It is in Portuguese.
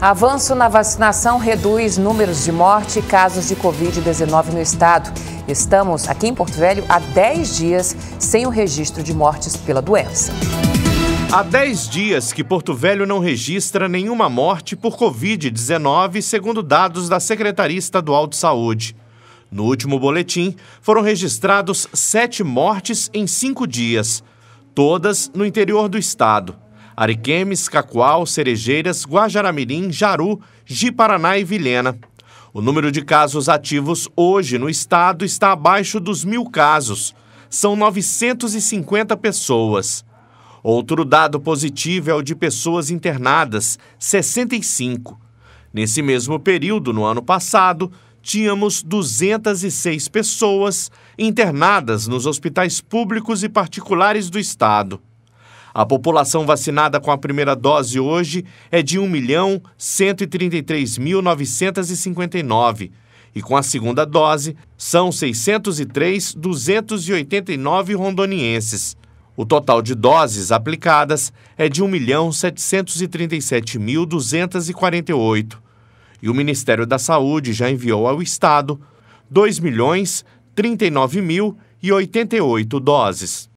Avanço na vacinação reduz números de morte e casos de Covid-19 no estado. Estamos aqui em Porto Velho há 10 dias sem o registro de mortes pela doença. Há 10 dias que Porto Velho não registra nenhuma morte por Covid-19, segundo dados da Secretaria Estadual de Saúde. No último boletim, foram registrados sete mortes em cinco dias, todas no interior do estado. Ariquemes, Cacoal, Cerejeiras, Guajaramirim, Jaru, Jiparaná e Vilhena. O número de casos ativos hoje no estado está abaixo dos mil casos. São 950 pessoas. Outro dado positivo é o de pessoas internadas, 65. Nesse mesmo período, no ano passado, tínhamos 206 pessoas internadas nos hospitais públicos e particulares do estado. A população vacinada com a primeira dose hoje é de 1.133.959 e com a segunda dose são 603.289 rondonienses. O total de doses aplicadas é de 1.737.248 e o Ministério da Saúde já enviou ao Estado 2.039.088 milhões doses.